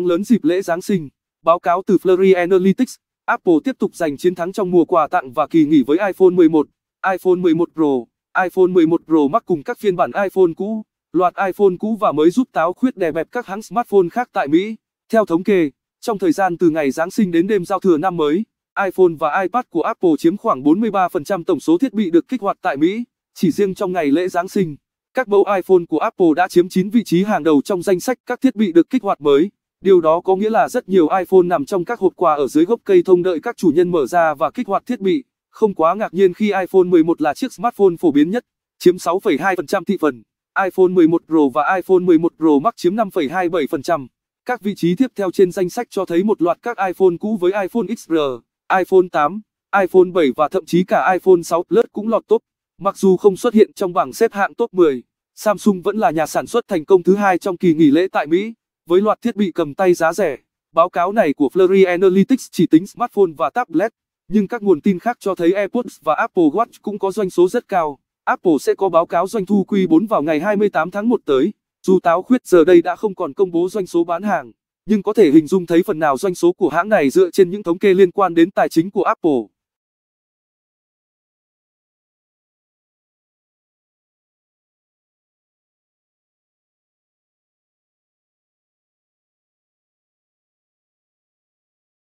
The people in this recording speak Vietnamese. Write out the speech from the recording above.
hãng lớn dịp lễ Giáng sinh. Báo cáo từ Flurry Analytics, Apple tiếp tục giành chiến thắng trong mùa quà tặng và kỳ nghỉ với iPhone 11, iPhone 11 Pro, iPhone 11 Pro Max cùng các phiên bản iPhone cũ. Loạt iPhone cũ và mới giúp táo khuyết đè bẹp các hãng smartphone khác tại Mỹ. Theo thống kê, trong thời gian từ ngày Giáng sinh đến đêm giao thừa năm mới, iPhone và iPad của Apple chiếm khoảng 43% tổng số thiết bị được kích hoạt tại Mỹ. Chỉ riêng trong ngày lễ Giáng sinh, các mẫu iPhone của Apple đã chiếm 9 vị trí hàng đầu trong danh sách các thiết bị được kích hoạt mới. Điều đó có nghĩa là rất nhiều iPhone nằm trong các hộp quà ở dưới gốc cây thông đợi các chủ nhân mở ra và kích hoạt thiết bị. Không quá ngạc nhiên khi iPhone 11 là chiếc smartphone phổ biến nhất, chiếm 6,2% thị phần. iPhone 11 Pro và iPhone 11 Pro Max chiếm 5,27%. Các vị trí tiếp theo trên danh sách cho thấy một loạt các iPhone cũ với iPhone XR, iPhone 8, iPhone 7 và thậm chí cả iPhone 6 Plus cũng lọt top. Mặc dù không xuất hiện trong bảng xếp hạng top 10, Samsung vẫn là nhà sản xuất thành công thứ hai trong kỳ nghỉ lễ tại Mỹ. Với loạt thiết bị cầm tay giá rẻ, báo cáo này của Flurry Analytics chỉ tính smartphone và tablet, nhưng các nguồn tin khác cho thấy AirPods và Apple Watch cũng có doanh số rất cao. Apple sẽ có báo cáo doanh thu Q4 vào ngày 28 tháng 1 tới. Dù táo khuyết giờ đây đã không còn công bố doanh số bán hàng, nhưng có thể hình dung thấy phần nào doanh số của hãng này dựa trên những thống kê liên quan đến tài chính của Apple.